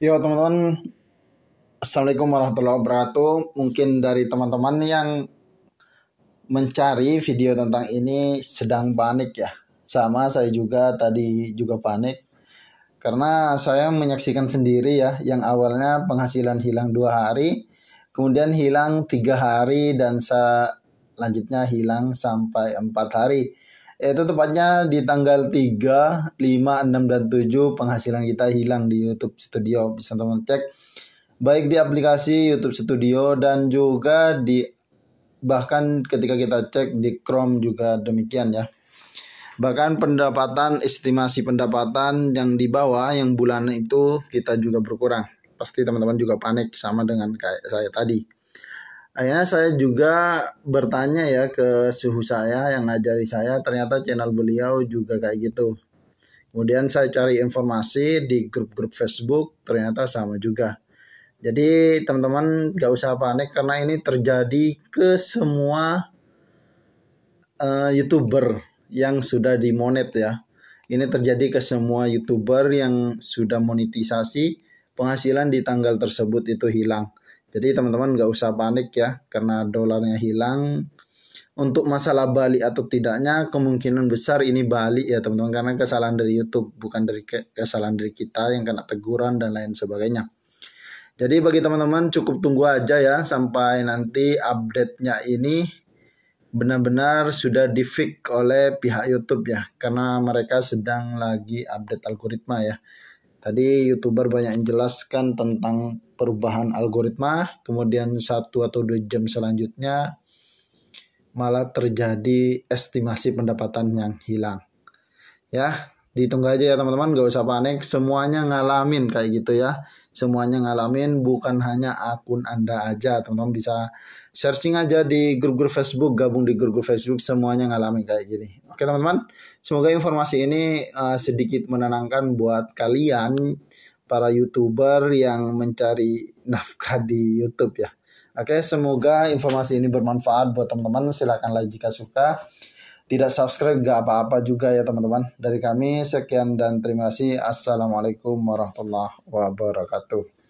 Yo teman-teman, Assalamualaikum warahmatullahi wabarakatuh. Mungkin dari teman-teman yang mencari video tentang ini sedang panik ya. Sama saya juga tadi juga panik. Karena saya menyaksikan sendiri ya yang awalnya penghasilan hilang dua hari. Kemudian hilang tiga hari dan selanjutnya hilang sampai empat hari. Itu tepatnya di tanggal 3, 5, 6, dan 7 penghasilan kita hilang di YouTube Studio. Bisa teman cek baik di aplikasi YouTube Studio dan juga di bahkan ketika kita cek di Chrome juga demikian ya. Bahkan pendapatan estimasi pendapatan yang di bawah yang bulan itu kita juga berkurang. Pasti teman-teman juga panik sama dengan kayak saya tadi. Akhirnya saya juga bertanya ya ke suhu saya yang ngajari saya, ternyata channel beliau juga kayak gitu. Kemudian saya cari informasi di grup-grup Facebook, ternyata sama juga. Jadi teman-teman gak usah panik karena ini terjadi ke semua uh, YouTuber yang sudah dimonet ya. Ini terjadi ke semua YouTuber yang sudah monetisasi, penghasilan di tanggal tersebut itu hilang jadi teman-teman nggak usah panik ya karena dolarnya hilang. Untuk masalah balik atau tidaknya kemungkinan besar ini balik ya teman-teman karena kesalahan dari YouTube bukan dari kesalahan dari kita yang kena teguran dan lain sebagainya. Jadi bagi teman-teman cukup tunggu aja ya sampai nanti update-nya ini benar-benar sudah di oleh pihak YouTube ya karena mereka sedang lagi update algoritma ya. Tadi youtuber banyak yang jelaskan tentang perubahan algoritma, kemudian satu atau dua jam selanjutnya malah terjadi estimasi pendapatan yang hilang. Ya, ditunggu aja ya teman-teman gak usah panik semuanya ngalamin kayak gitu ya semuanya ngalamin bukan hanya akun anda aja teman-teman bisa searching aja di grup-grup Facebook gabung di grup-grup Facebook semuanya ngalamin kayak gini oke teman-teman semoga informasi ini uh, sedikit menenangkan buat kalian para youtuber yang mencari nafkah di YouTube ya oke semoga informasi ini bermanfaat buat teman-teman silahkan like jika suka tidak subscribe gak apa-apa juga ya teman-teman. Dari kami sekian dan terima kasih. Assalamualaikum warahmatullahi wabarakatuh.